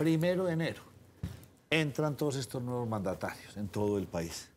Primero de enero entran todos estos nuevos mandatarios en todo el país.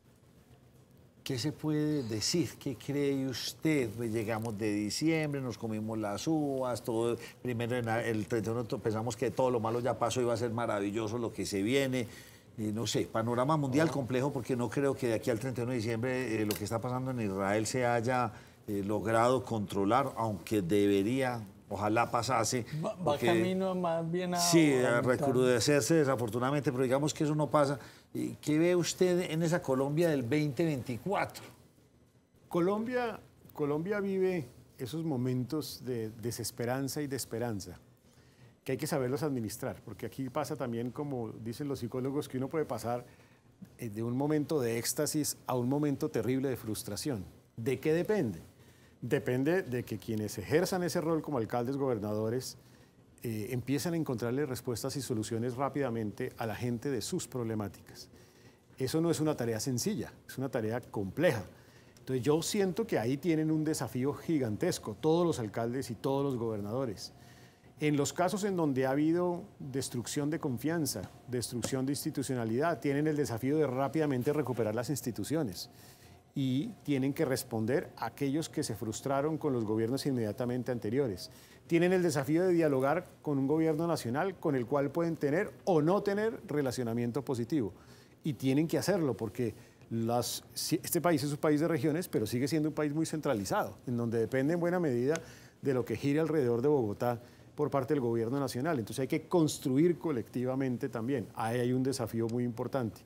¿Qué se puede decir? ¿Qué cree usted? Pues llegamos de diciembre, nos comimos las uvas, todo. Primero, en el 31 pensamos que todo lo malo ya pasó y va a ser maravilloso lo que se viene. no sé, panorama mundial ah. complejo porque no creo que de aquí al 31 de diciembre eh, lo que está pasando en Israel se haya eh, logrado controlar, aunque debería ojalá pasase. Va, camino más bien a... Sí, a recrudecerse desafortunadamente, pero digamos que eso no pasa. ¿Qué ve usted en esa Colombia del 2024? Colombia, Colombia vive esos momentos de desesperanza y de esperanza que hay que saberlos administrar, porque aquí pasa también, como dicen los psicólogos, que uno puede pasar eh, de un momento de éxtasis a un momento terrible de frustración. ¿De qué depende? depende de que quienes ejerzan ese rol como alcaldes, gobernadores, eh, empiecen a encontrarle respuestas y soluciones rápidamente a la gente de sus problemáticas. Eso no es una tarea sencilla, es una tarea compleja. Entonces yo siento que ahí tienen un desafío gigantesco, todos los alcaldes y todos los gobernadores. En los casos en donde ha habido destrucción de confianza, destrucción de institucionalidad, tienen el desafío de rápidamente recuperar las instituciones y tienen que responder a aquellos que se frustraron con los gobiernos inmediatamente anteriores. Tienen el desafío de dialogar con un gobierno nacional con el cual pueden tener o no tener relacionamiento positivo. Y tienen que hacerlo porque las, este país es un país de regiones, pero sigue siendo un país muy centralizado, en donde depende en buena medida de lo que gire alrededor de Bogotá por parte del gobierno nacional. Entonces hay que construir colectivamente también. Ahí hay un desafío muy importante.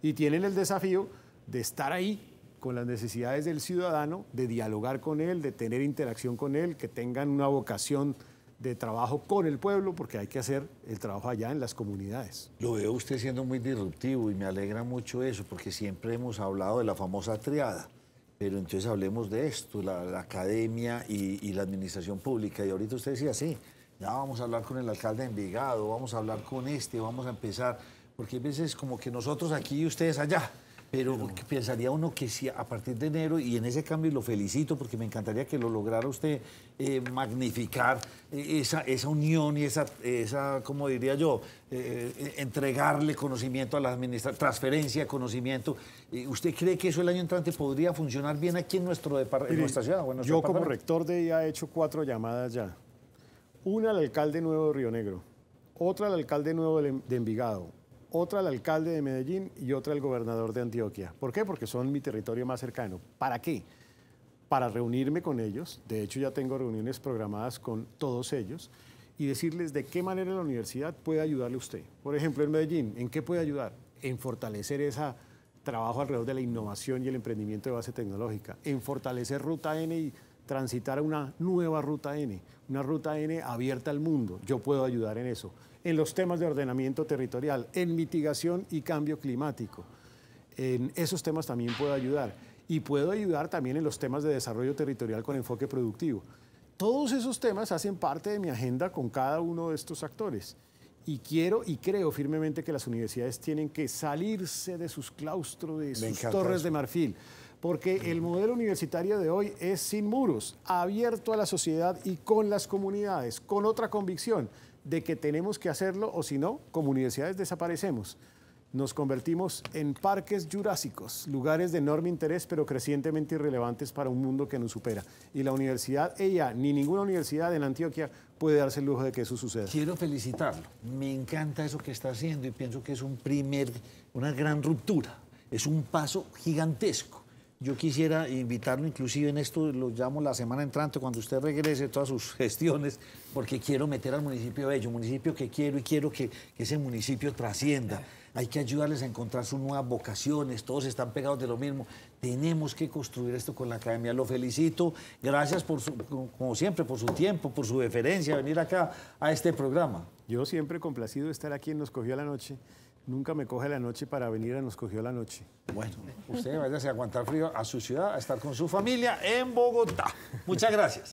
Y tienen el desafío de estar ahí con las necesidades del ciudadano, de dialogar con él, de tener interacción con él, que tengan una vocación de trabajo con el pueblo, porque hay que hacer el trabajo allá en las comunidades. Lo veo usted siendo muy disruptivo y me alegra mucho eso, porque siempre hemos hablado de la famosa triada, pero entonces hablemos de esto, la, academia y, la administración pública. Y ahorita usted decía, sí, ya vamos a hablar con el alcalde de Envigado, vamos a hablar con este, vamos a empezar, porque a veces como que nosotros aquí y ustedes allá. Pero pensaría uno que si a partir de enero, y en ese cambio lo felicito porque me encantaría que lo lograra usted eh, magnificar eh, esa, esa, unión y esa, esa como diría yo, eh, entregarle conocimiento a la administración, transferencia de conocimiento. ¿Usted cree que eso el año entrante podría funcionar bien aquí en, nuestro en nuestra ciudad? yo como rector de IA he hecho cuatro llamadas ya. Una al alcalde nuevo de Río Negro, otra al alcalde nuevo em-, de Envigado, otra al alcalde de Medellín y otra al gobernador de Antioquia. ¿Por qué? Porque son mi territorio más cercano. ¿Para qué? Para reunirme con ellos. De hecho, ya tengo reuniones programadas con todos ellos y decirles de qué manera la universidad puede ayudarle a usted. Por ejemplo, en Medellín, ¿en qué puede ayudar? En fortalecer ese trabajo alrededor de la innovación y el emprendimiento de base tecnológica, en fortalecer Ruta N y transitar a una nueva ruta N, una ruta N abierta al mundo. Yo puedo ayudar en eso, en los temas de ordenamiento territorial, en mitigación y cambio climático. En esos temas también puedo ayudar. Y puedo ayudar también en los temas de desarrollo territorial con enfoque productivo. Todos esos temas hacen parte de mi agenda con cada uno de estos actores. Y quiero y creo firmemente que las universidades tienen que salirse de sus claustros, de sus torres de marfil, porque el modelo universitario de hoy es sin muros, abierto a la sociedad y con las comunidades, con otra convicción de que tenemos que hacerlo o si no, como universidades desaparecemos. Nos convertimos en parques jurásicos, lugares de enorme interés pero crecientemente irrelevantes para un mundo que nos supera. Y la universidad, ella, ni ninguna universidad en Antioquia puede darse el lujo de que eso suceda. Quiero felicitarlo. Me encanta eso que está haciendo y pienso que es un primer, una gran ruptura. Es un paso gigantesco yo quisiera invitarlo, inclusive en esto lo llamo la semana entrante, cuando usted regrese todas sus gestiones, porque quiero meter al municipio de Bello, municipio que quiero y quiero que, ese municipio trascienda. Hay que ayudarles a encontrar sus nuevas vocaciones, todos están pegados de lo mismo. Tenemos que construir esto con la academia. Lo felicito, gracias por su, como siempre por su tiempo, por su deferencia, venir acá a este programa. Yo siempre complacido de estar aquí en Nos Cogió la Noche Nunca me coge la noche para venir, a nos cogió la noche. Bueno, usted váyase a aguantar frío a su ciudad, a estar con su familia en Bogotá. Muchas gracias.